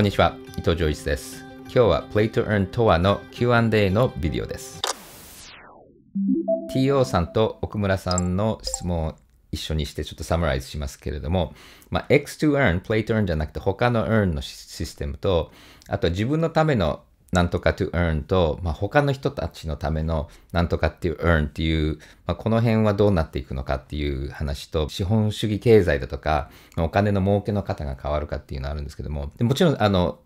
こんにちは、伊藤浄一です。今日は Play to Earn とはの Q&A のビデオです。TO さんと奥村さんの質問を一緒にしてちょっとサムライズしますけれども、まあ、X to Earn、Play to Earn じゃなくて他の Earn のシステムと、あと自分のためのなんとか to earn と、まあ、他の人たちのためのなんとか to earn っていう、まあ、この辺はどうなっていくのかっていう話と、資本主義経済だとか、お金の儲けの方が変わるかっていうのはあるんですけども、でもちろん、あの、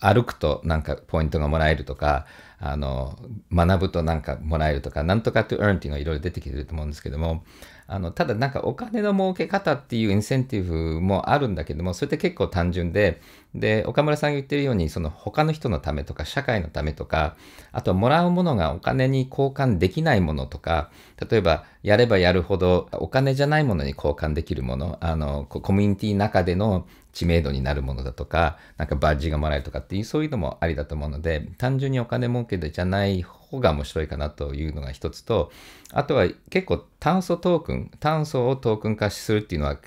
歩くとなんかポイントがもらえるとか、あの、学ぶとなんかもらえるとか、なんとか to earn っていうのがいろいろ出てきてると思うんですけども、あの、ただなんかお金の儲け方っていうインセンティブもあるんだけども、それって結構単純で、で、岡村さんが言ってるように、その他の人のためとか、社会のためとか、あともらうものがお金に交換できないものとか、例えばやればやるほどお金じゃないものに交換できるもの、あの、コミュニティの中での知名度になるものだとか、なんかバッジがもらえるとかっていう、そういうのもありだと思うので、単純にお金儲けどじゃない方が面白いかなというのが一つと、あとは結構炭素トークン、炭素をトークン化するっていうのは、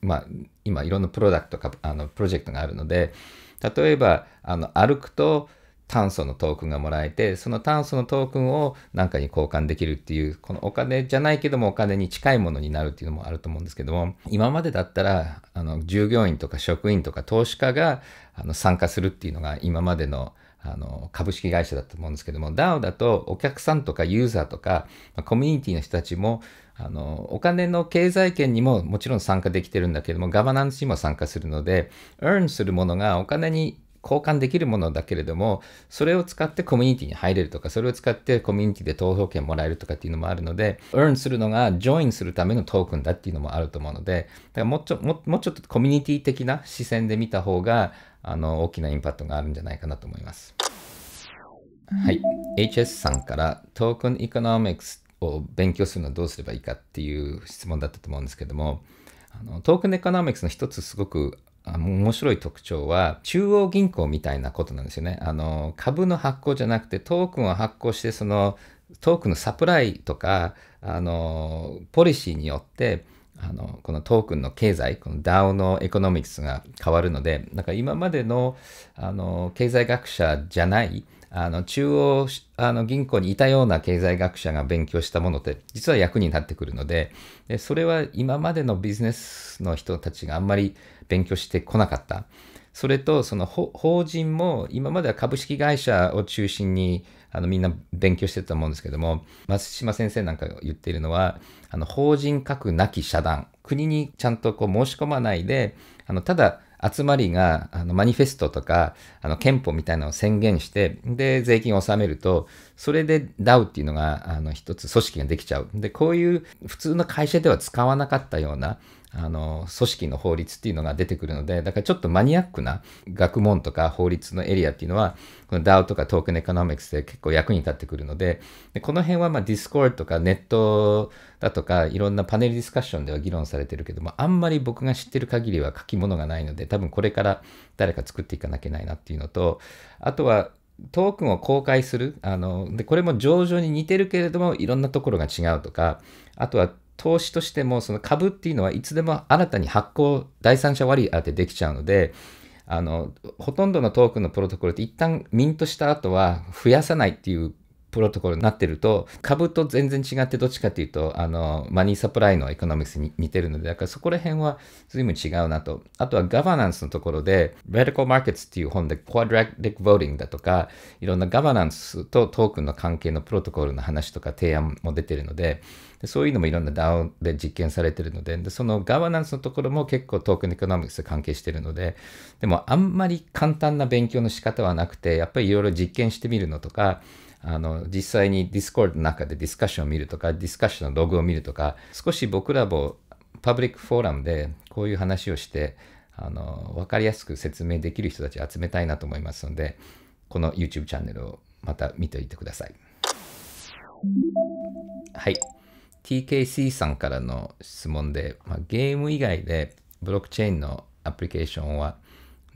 まあ、今いろんなプロダクトか、あの、プロジェクトがあるので、例えば、あの、歩くと、炭素のトークンがもらえて、その炭素のトークンを何かに交換できるっていう、このお金じゃないけどもお金に近いものになるっていうのもあると思うんですけども、今までだったら、あの、従業員とか職員とか投資家があの参加するっていうのが今までのあの、株式会社だと思うんですけども、DAO だとお客さんとかユーザーとか、まコミュニティの人たちも、あの、お金の経済圏にももちろん参加できてるんだけども、ガバナンスにも参加するので、earn するものがお金に交換できるものだけれども、それを使ってコミュニティに入れるとか、それを使ってコミュニティで投票権もらえるとかっていうのもあるので、earn するのが join するためのトークンだっていうのもあると思うので、だからもうちょもうちょっとコミュニティ的な視線で見た方が、あの、大きなインパクトがあるんじゃないかなと思います。はい。HS さんからトークンエコノミクスを勉強するのはどうすればいいかっていう質問だったと思うんですけども、あのトークンエコノミクスの一つすごく面白い特徴は中央銀行みたいなことなんですよね。あの株の発行じゃなくてトークンを発行してそのトークンのサプライとかあのポリシーによってあのこのトークンの経済この DAO のエコノミクスが変わるのでなんか今までのあの経済学者じゃないあの中央あの銀行にいたような経済学者が勉強したものって実は役になってくるのででそれは今までのビジネスの人たちがあんまり勉強してこなかったそれとその法人も今までは株式会社を中心にあのみんな勉強してたと思うんですけども、松島先生なんかが言っているのは、あの法人格なき社団、国にちゃんとこう申し込まないで、あのただ集まりがあのマニフェストとかあの憲法みたいなのを宣言してで税金を納めるとそれで DAO っていうのがあの一つ組織ができちゃうでこういう普通の会社では使わなかったようなあの、組織の法律っていうのが出てくるので、だからちょっとマニアックな学問とか法律のエリアっていうのは、この DAO とかトークンエコノミクスで結構役に立ってくるので、でこの辺はまあ d i s c o とかネットだとか、いろんなパネルディスカッションでは議論されてるけども、あんまり僕が知ってる限りは書き物がないので、多分これから誰か作っていかなきゃいけないなっていうのと、あとは、トークンを公開する。あの、で、これも上場に似てるけれども、いろんなところが違うとか、あとは投資としてもその株っていうのはいつでも新たに発行第三者割当てできちゃうのであのほとんどのトークンのプロトコルって一旦ミントした後は増やさないっていうプロトコルになってると、株と全然違ってどっちかっていうと、あの、マニーサプライのエコノミクスに似てるので、だからそこら辺は随分違うなと。あとはガバナンスのところで、Radical Markets っていう本で、Quadratic Voting だとか、いろんなガバナンスとトークンの関係のプロトコルの話とか提案も出てるので、でそういうのもいろんな DAO で実験されてるのでで、そのガバナンスのところも結構トークンエコノミクス関係してるので、でもあんまり簡単な勉強の仕方はなくて、やっぱりいろいろ実験してみるのとか、あの、実際にディスコードの中でディスカッションを見るとか、ディスカッションのログを見るとか、少し僕らもパブリックフォーラムでこういう話をして、あの、わかりやすく説明できる人たち集めたいなと思いますので、この YouTube チャンネルをまた見ておいてください。はい。TKC さんからの質問で、まあ、ゲーム以外でブロックチェーンのアプリケーションは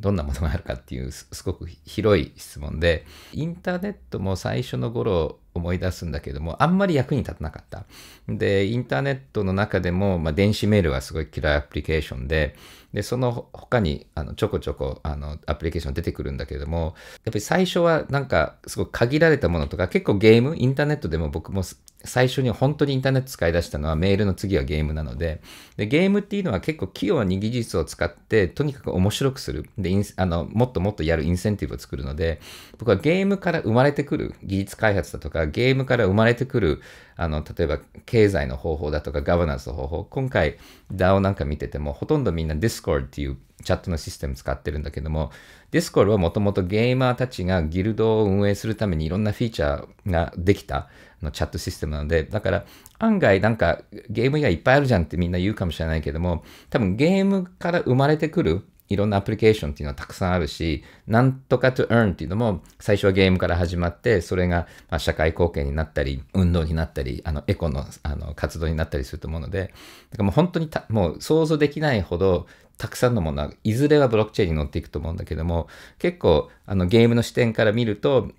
どんなものがあるかっていうすごく広い質問でインターネットも最初の頃思い出すんだけどもあんまり役に立たなかった。でインターネットの中でも、まあ、電子メールはすごいキラーアプリケーションでで、その他に、あの、ちょこちょこ、あの、アプリケーション出てくるんだけれども、やっぱり最初はなんか、すごい限られたものとか、結構ゲーム、インターネットでも僕も最初に本当にインターネット使い出したのはメールの次はゲームなので、で、ゲームっていうのは結構器用に技術を使って、とにかく面白くする。で、あの、もっともっとやるインセンティブを作るので、僕はゲームから生まれてくる技術開発だとか、ゲームから生まれてくる、あの、例えば経済の方法だとか、ガバナンスの方法、今回 DAO なんか見てても、ほとんどみんなディス Discord っていうチャットのシステム使ってるんだけども、Discord はもともとゲーマーたちがギルドを運営するためにいろんなフィーチャーができたのチャットシステムなので、だから案外なんかゲーム以外いっぱいあるじゃんってみんな言うかもしれないけども、多分ゲームから生まれてくるいろんなアプリケーションっていうのはたくさんあるし、なんとか to earn っていうのも最初はゲームから始まって、それがま社会貢献になったり、運動になったり、あのエコのあの活動になったりすると思うので、だからもう本当にもう想像できないほどたくさんのものはいずれはブロックチェーンに乗っていくと思うんだけども、結構あのゲームの視点から見ると、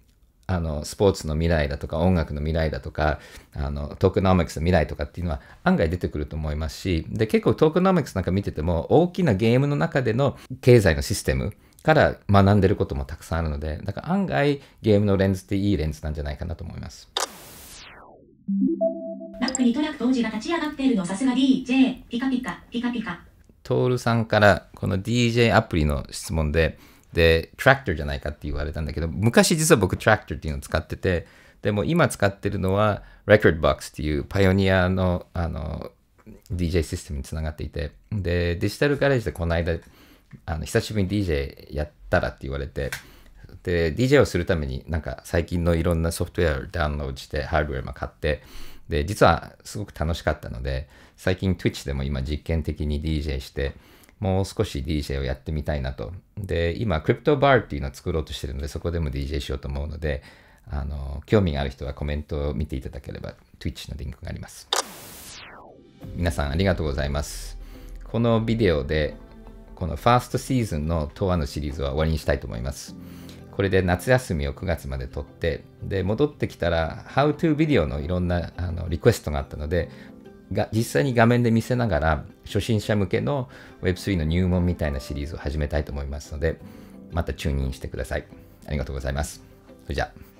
あのスポーツの未来だとか音楽の未来だとかあのトークノミクスの未来とかっていうのは案外出てくると思いますしで結構トークノミクスなんか見てても大きなゲームの中での経済のシステムから学んでることもたくさんあるのでだから案外ゲームのレンズっていいレンズなんじゃないかなと思います。ラックにトラクが立ち上がっているのさすが DJ ピカピカピカピカ。トールさんからこの DJ アプリの質問でで、トラクターじゃないかって言われたんだけど、昔実は僕トラクターっていうのを使ってて、でも今使ってるのは Recordbox っていうパイオニアのあの DJ システムにつながっていて、で、デジタルガレージでこの間、あの久しぶりに DJ やったらって言われて、で、DJ をするためになんか最近のいろんなソフトウェアをダウンロードして、ハードウェアも買って、で、実はすごく楽しかったので、最近 Twitch でも今実験的に DJ して、もう少し DJ をやってみたいなと。で、今、クリプトバーっていうのを作ろうとしてるので、そこでも DJ しようと思うので、あの、興味がある人はコメントを見ていただければ、Twitch のリンクがあります。皆さんありがとうございます。このビデオで、このファーストシーズンの「東わのシリーズは終わりにしたいと思います。これで夏休みを9月まで撮って、で、戻ってきたら、How to ビデオのいろんなあのリクエストがあったので、が実際に画面で見せながら初心者向けの Web3 の入門みたいなシリーズを始めたいと思いますのでまたチューニングしてください。ありがとうございます。それじゃあ。